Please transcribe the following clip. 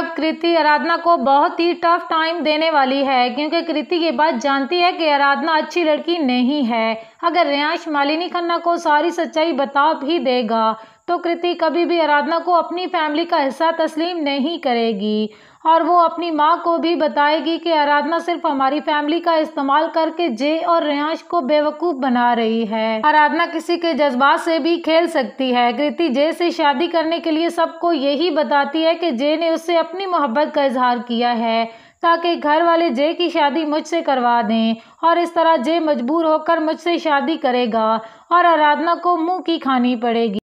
अब कृति आराधना को बहुत ही टफ टाइम देने वाली है क्योंकि कृति ये बात जानती है कि आराधना अच्छी लड़की नहीं है अगर रियाश मालिनी खन्ना को सारी सच्चाई बता भी देगा तो कृति कभी भी आराधना को अपनी फैमिली का हिस्सा तस्लीम नहीं करेगी और वो अपनी माँ को भी बताएगी कि आराधना सिर्फ हमारी फैमिली का इस्तेमाल करके जे और रेयांश को बेवकूफ़ बना रही है आराधना किसी के जज्बात से भी खेल सकती है कृति जे से शादी करने के लिए सबको यही बताती है कि जे ने उससे अपनी मोहब्बत का इजहार किया है ताकि घर वाले जे की शादी मुझसे करवा दें और इस तरह जे मजबूर होकर मुझसे शादी करेगा और आराधना को मुंह की खानी पड़ेगी